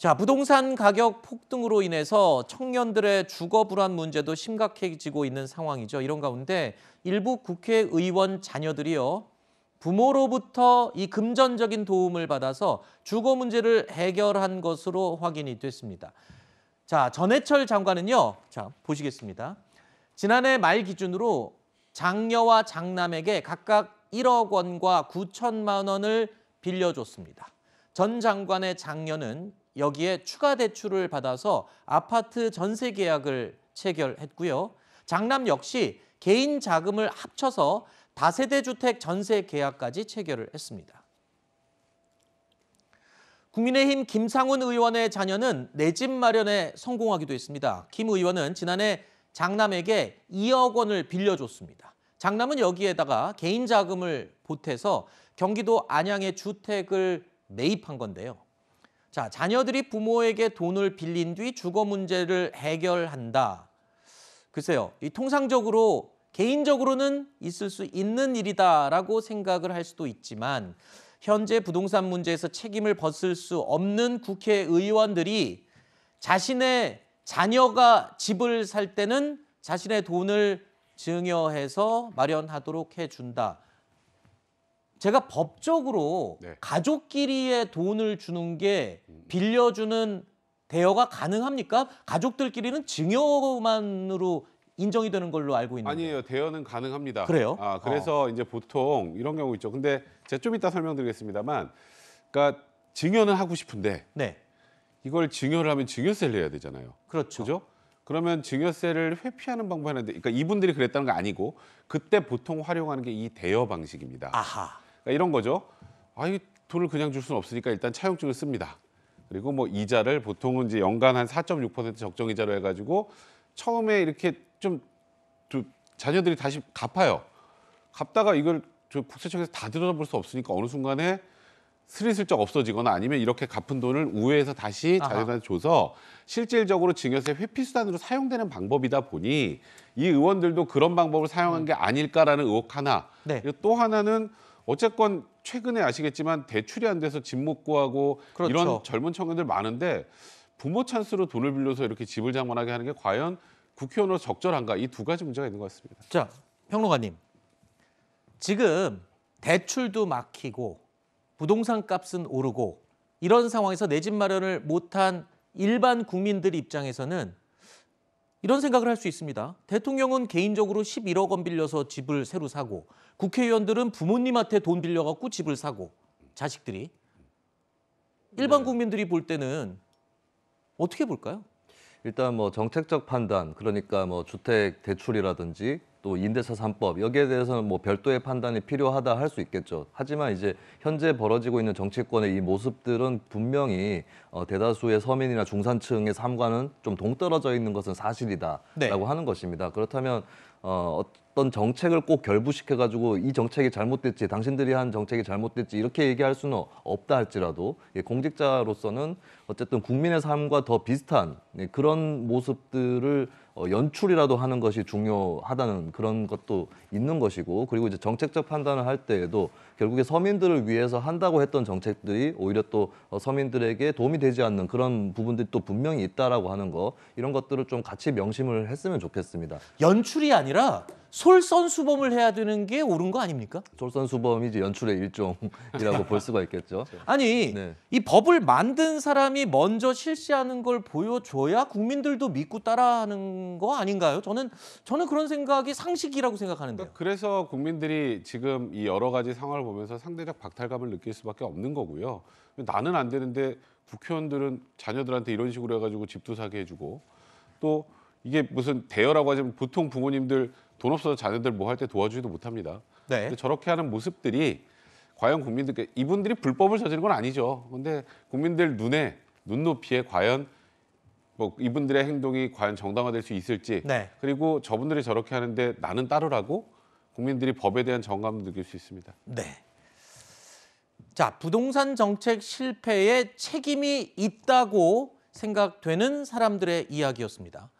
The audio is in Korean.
자, 부동산 가격 폭등으로 인해서 청년들의 주거 불안 문제도 심각해지고 있는 상황이죠. 이런 가운데 일부 국회의원 자녀들이요. 부모로부터 이 금전적인 도움을 받아서 주거 문제를 해결한 것으로 확인이 됐습니다. 자, 전해철 장관은요. 자, 보시겠습니다. 지난해 말 기준으로 장녀와 장남에게 각각 1억 원과 9천만 원을 빌려줬습니다. 전 장관의 장녀는 여기에 추가 대출을 받아서 아파트 전세 계약을 체결했고요. 장남 역시 개인 자금을 합쳐서 다세대 주택 전세 계약까지 체결을 했습니다. 국민의힘 김상훈 의원의 자녀는 내집 마련에 성공하기도 했습니다. 김 의원은 지난해 장남에게 2억 원을 빌려줬습니다. 장남은 여기에다가 개인 자금을 보태서 경기도 안양의 주택을 매입한 건데요. 자, 자녀들이 부모에게 돈을 빌린 뒤 주거 문제를 해결한다. 글쎄요. 이 통상적으로 개인적으로는 있을 수 있는 일이다라고 생각을 할 수도 있지만 현재 부동산 문제에서 책임을 벗을 수 없는 국회의원들이 자신의 자녀가 집을 살 때는 자신의 돈을 증여해서 마련하도록 해준다. 제가 법적으로 네. 가족끼리의 돈을 주는 게 음. 빌려주는 대여가 가능합니까? 가족들끼리는 증여만으로 인정이 되는 걸로 알고 있는데 아니에요 대여는 가능합니다. 그래요? 아 그래서 어. 이제 보통 이런 경우 있죠. 근데 제가 좀 이따 설명드리겠습니다만, 그러니까 증여는 하고 싶은데 네. 이걸 증여를 하면 증여세를 내야 되잖아요. 그렇죠. 그죠? 그러면 증여세를 회피하는 방법이 하는데, 그러니까 이분들이 그랬다는 거 아니고 그때 보통 활용하는 게 이 대여 방식입니다. 아하. 그러니까 이런 거죠. 아, 이 돈을 그냥 줄 수는 없으니까 일단 차용증을 씁니다. 그리고 뭐 이자를 보통은 이제 연간 한 4.6% 적정 이자로 해가지고 처음에 이렇게 좀 자녀들이 다시 갚아요. 갚다가 이걸 저 국세청에서 다 들여다볼 수 없으니까 어느 순간에 스리슬쩍 없어지거나 아니면 이렇게 갚은 돈을 우회해서 다시 자녀한테 줘서 실질적으로 증여세 회피 수단으로 사용되는 방법이다 보니 이 의원들도 그런 방법을 사용한 음. 게 아닐까라는 의혹 하나. 네. 또 하나는 어쨌건 최근에 아시겠지만 대출이 안 돼서 집 못 구하고 그렇죠. 이런 젊은 청년들 많은데 부모 찬스로 돈을 빌려서 이렇게 집을 장만하게 하는 게 과연 국회의원으로 적절한가 이 두 가지 문제가 있는 것 같습니다. 자, 평론가님. 지금 대출도 막히고 부동산 값은 오르고 이런 상황에서 내 집 마련을 못한 일반 국민들 입장에서는 이런 생각을 할 수 있습니다. 대통령은 개인적으로 11억 원 빌려서 집을 새로 사고 국회의원들은 부모님한테 돈 빌려갖고 집을 사고 자식들이 일반 네. 국민들이 볼 때는 어떻게 볼까요? 일단 뭐 정책적 판단 그러니까 뭐 주택 대출이라든지 또 임대차 삼법 여기에 대해서는 뭐 별도의 판단이 필요하다 할 수 있겠죠. 하지만 이제 현재 벌어지고 있는 정치권의 이 모습들은 분명히 어, 대다수의 서민이나 중산층의 삶과는 좀 동떨어져 있는 것은 사실이다라고 네. 하는 것입니다. 그렇다면 어, 어 어떤 정책을 꼭 결부시켜 가지고 이 정책이 잘못됐지 당신들이 한 정책이 잘못됐지 이렇게 얘기할 수는 없다 할지라도 예, 공직자로서는 어쨌든 국민의 삶과 더 비슷한 예, 그런 모습들을 어, 연출이라도 하는 것이 중요하다는 그런 것도 있는 것이고 그리고 이제 정책적 판단을 할 때에도 결국에 서민들을 위해서 한다고 했던 정책들이 오히려 또 어, 서민들에게 도움이 되지 않는 그런 부분들이 또 분명히 있다라고 하는 거 이런 것들을 좀 같이 명심을 했으면 좋겠습니다. 연출이 아니라 솔선수범을 해야 되는 게 옳은 거 아닙니까? 솔선수범이 이제 연출의 일종이라고 볼 수가 있겠죠. 아니 네. 이 법을 만든 사람이 먼저 실시하는 걸 보여줘야 국민들도 믿고 따라하는 거 아닌가요? 저는 저는 그런 생각이 상식이라고 생각하는데요. 그러니까 그래서 국민들이 지금 이 여러 가지 상황을 보면서 상대적 박탈감을 느낄 수밖에 없는 거고요. 나는 안 되는데 국회의원들은 자녀들한테 이런 식으로 해가지고 집도 사게 해주고 또 이게 무슨 대여라고 하지만 보통 부모님들 돈 없어서 자녀들 뭐 할 때 도와주지도 못합니다. 네. 근데 저렇게 하는 모습들이 과연 국민들께 이분들이 불법을 저지른 건 아니죠. 근데 국민들 눈에 눈높이에 과연 뭐 이분들의 행동이 과연 정당화될 수 있을지 네. 그리고 저분들이 저렇게 하는데 나는 따로라고 국민들이 법에 대한 정감을 느낄 수 있습니다. 네. 자 부동산 정책 실패에 책임이 있다고 생각되는 사람들의 이야기였습니다.